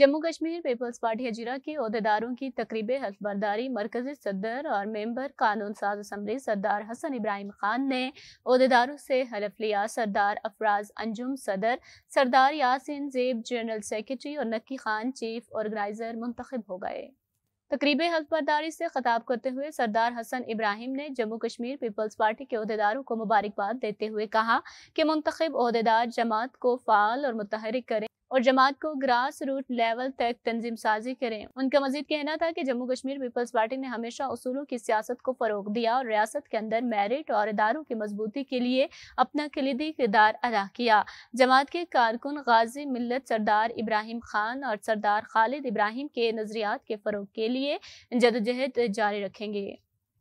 Jammu Kashmir People's Party Hajira के अहदेदारों की तकरीब हल्फबरदारी मरकजी सदर और मेंबर कानून साज असम्बली सरदार हसन इब्राहिम खान ने अहदेदारों से हलफ लिया सरदार अफराज अंजुम सदर सरदार यासिन जेब जनरल सेक्रेटरी और नक्की खान चीफ ऑर्गेनाइजर मुंतखब हो गए तकरीब हल्फबरदारी से खताब करते हुए सरदार हसन इब्राहिम ने जम्मू कश्मीर पीपल्स पार्टी के अहदेदारों को मुबारकबाद देते हुए कहा कि मुंतखब अहदेदार जमात को फाल और मुतहरिक करें और जमात को ग्रास रूट लेवल तक तंजीम साजी करें उनका मजीद कहना था कि जम्मू कश्मीर पीपल्स पार्टी ने हमेशा असूलों की सियासत को फ़रोग दिया और रियासत के अंदर मेरिट और इदारों की मजबूती के लिए अपना कलीदी किरदार अदा किया जमात के कारकुन गाजी मिलत सरदार इब्राहिम खान और सरदार खालिद इब्राहिम के नज़रियात के फ़रोग के लिए जदोजहद जारी रखेंगे